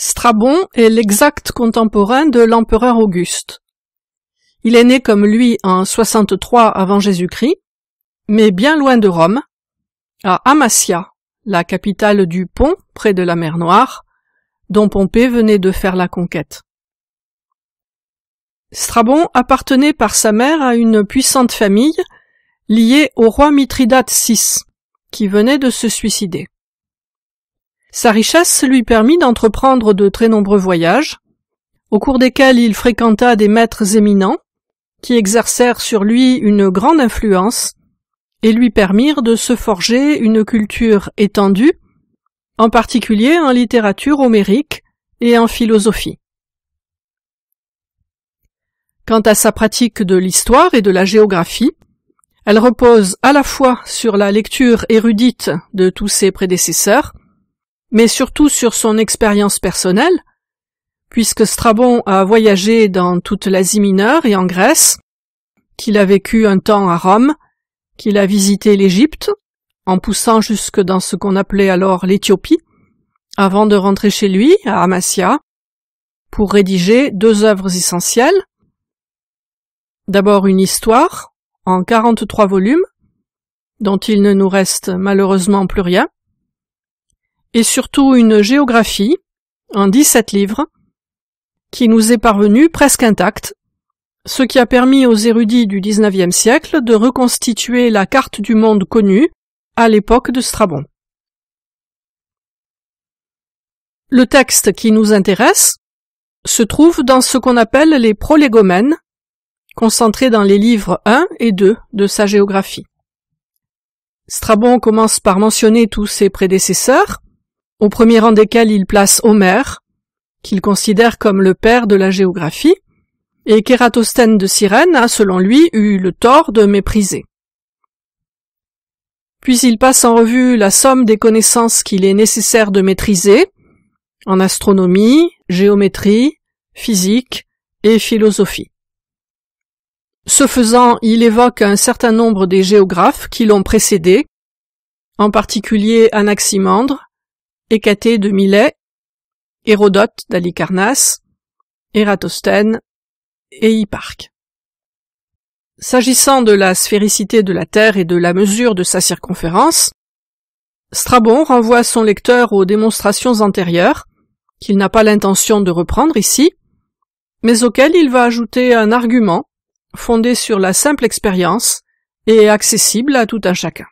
Strabon est l'exact contemporain de l'empereur Auguste. Il est né comme lui en 63 avant Jésus-Christ, mais bien loin de Rome, à Amasia, la capitale du Pont, près de la mer Noire, dont Pompée venait de faire la conquête. Strabon appartenait par sa mère à une puissante famille liée au roi Mithridate VI, qui venait de se suicider. Sa richesse lui permit d'entreprendre de très nombreux voyages, au cours desquels il fréquenta des maîtres éminents, qui exercèrent sur lui une grande influence et lui permirent de se forger une culture étendue, en particulier en littérature homérique et en philosophie. Quant à sa pratique de l'histoire et de la géographie, elle repose à la fois sur la lecture érudite de tous ses prédécesseurs mais surtout sur son expérience personnelle, puisque Strabon a voyagé dans toute l'Asie mineure et en Grèce, qu'il a vécu un temps à Rome, qu'il a visité l'Égypte, en poussant jusque dans ce qu'on appelait alors l'Éthiopie, avant de rentrer chez lui, à Amasia, pour rédiger deux œuvres essentielles. D'abord une histoire, en 43 volumes, dont il ne nous reste malheureusement plus rien, et surtout une géographie en 17 livres qui nous est parvenue presque intacte, ce qui a permis aux érudits du XIXe siècle de reconstituer la carte du monde connue à l'époque de Strabon. Le texte qui nous intéresse se trouve dans ce qu'on appelle les prolégomènes, concentrés dans les livres 1 et 2 de sa géographie. Strabon commence par mentionner tous ses prédécesseurs, au premier rang desquels il place Homère, qu'il considère comme le père de la géographie, et Kératosthène de Cyrène a, selon lui, eu le tort de mépriser. Puis il passe en revue la somme des connaissances qu'il est nécessaire de maîtriser en astronomie, géométrie, physique et philosophie. Ce faisant, il évoque un certain nombre des géographes qui l'ont précédé, en particulier Anaximandre, Hécatée de Milet, Hérodote d'Alicarnasse, Ératosthène et Hipparque. S'agissant de la sphéricité de la Terre et de la mesure de sa circonférence, Strabon renvoie son lecteur aux démonstrations antérieures, qu'il n'a pas l'intention de reprendre ici, mais auxquelles il va ajouter un argument fondé sur la simple expérience et accessible à tout un chacun.